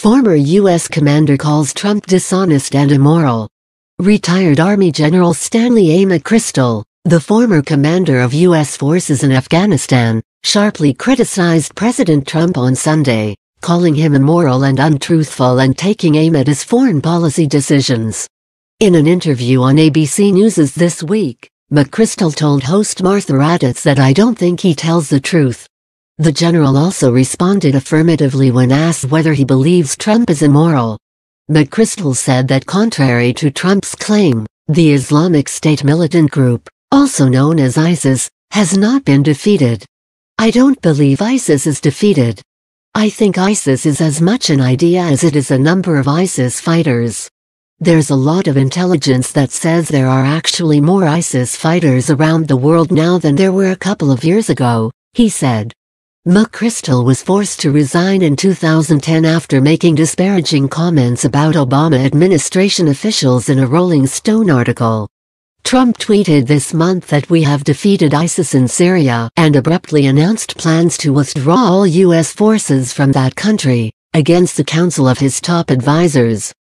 Former U.S. commander calls Trump dishonest and immoral. Retired Army General Stanley A. McChrystal, the former commander of U.S. forces in Afghanistan, sharply criticized President Trump on Sunday, calling him immoral and untruthful and taking aim at his foreign policy decisions. In an interview on ABC News' This Week, McChrystal told host Martha Raddatz that I don't think he tells the truth. The general also responded affirmatively when asked whether he believes Trump is immoral. McChrystal said that contrary to Trump's claim, the Islamic State militant group, also known as ISIS, has not been defeated. I don't believe ISIS is defeated. I think ISIS is as much an idea as it is a number of ISIS fighters. There's a lot of intelligence that says there are actually more ISIS fighters around the world now than there were a couple of years ago, he said. McChrystal was forced to resign in 2010 after making disparaging comments about Obama administration officials in a Rolling Stone article. Trump tweeted this month that we have defeated ISIS in Syria and abruptly announced plans to withdraw all U.S. forces from that country, against the counsel of his top advisers.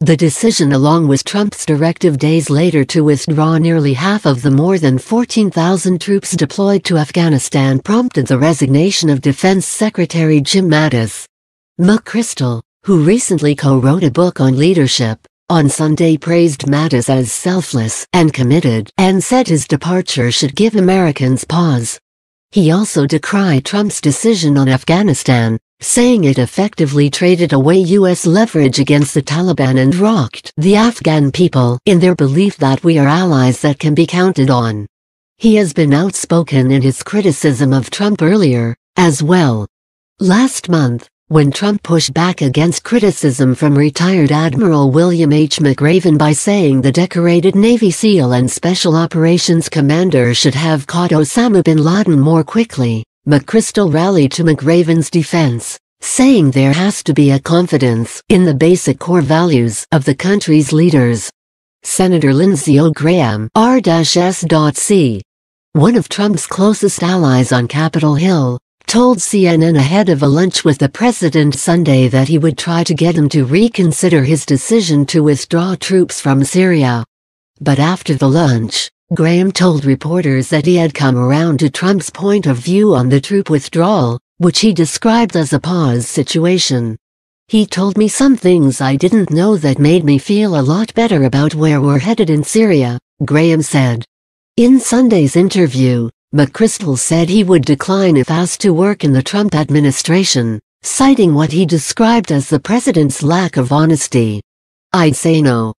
The decision along with Trump's directive days later to withdraw nearly half of the more than 14,000 troops deployed to Afghanistan prompted the resignation of Defense Secretary Jim Mattis. McChrystal, who recently co-wrote a book on leadership, on Sunday praised Mattis as selfless and committed and said his departure should give Americans pause. He also decried Trump's decision on Afghanistan, saying it effectively traded away U.S. leverage against the Taliban and rocked the Afghan people in their belief that we are allies that can be counted on. He has been outspoken in his criticism of Trump earlier, as well. Last month, when Trump pushed back against criticism from retired Admiral William H. McRaven by saying the decorated Navy SEAL and Special Operations Commander should have caught Osama bin Laden more quickly, McChrystal rallied to McRaven's defense, saying there has to be a confidence in the basic core values of the country's leaders. Senator Lindsey O. Graham, R-S.C., one of Trump's closest allies on Capitol Hill, told CNN ahead of a lunch with the president Sunday that he would try to get him to reconsider his decision to withdraw troops from Syria. But after the lunch, Graham told reporters that he had come around to Trump's point of view on the troop withdrawal, which he described as a pause situation. He told me some things I didn't know that made me feel a lot better about where we're headed in Syria, Graham said. In Sunday's interview, McChrystal said he would decline if asked to work in the Trump administration, citing what he described as the president's lack of honesty. I'd say no,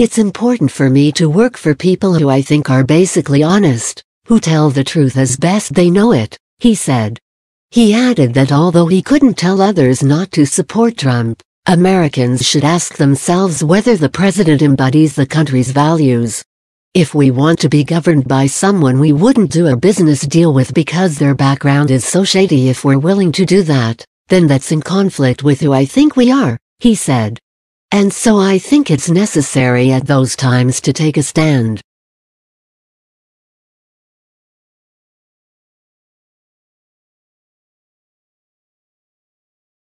it's important for me to work for people who I think are basically honest, who tell the truth as best they know it, he said. He added that although he couldn't tell others not to support Trump, Americans should ask themselves whether the president embodies the country's values. If we want to be governed by someone we wouldn't do a business deal with because their background is so shady if we're willing to do that, then that's in conflict with who I think we are, he said. And so I think it's necessary at those times to take a stand.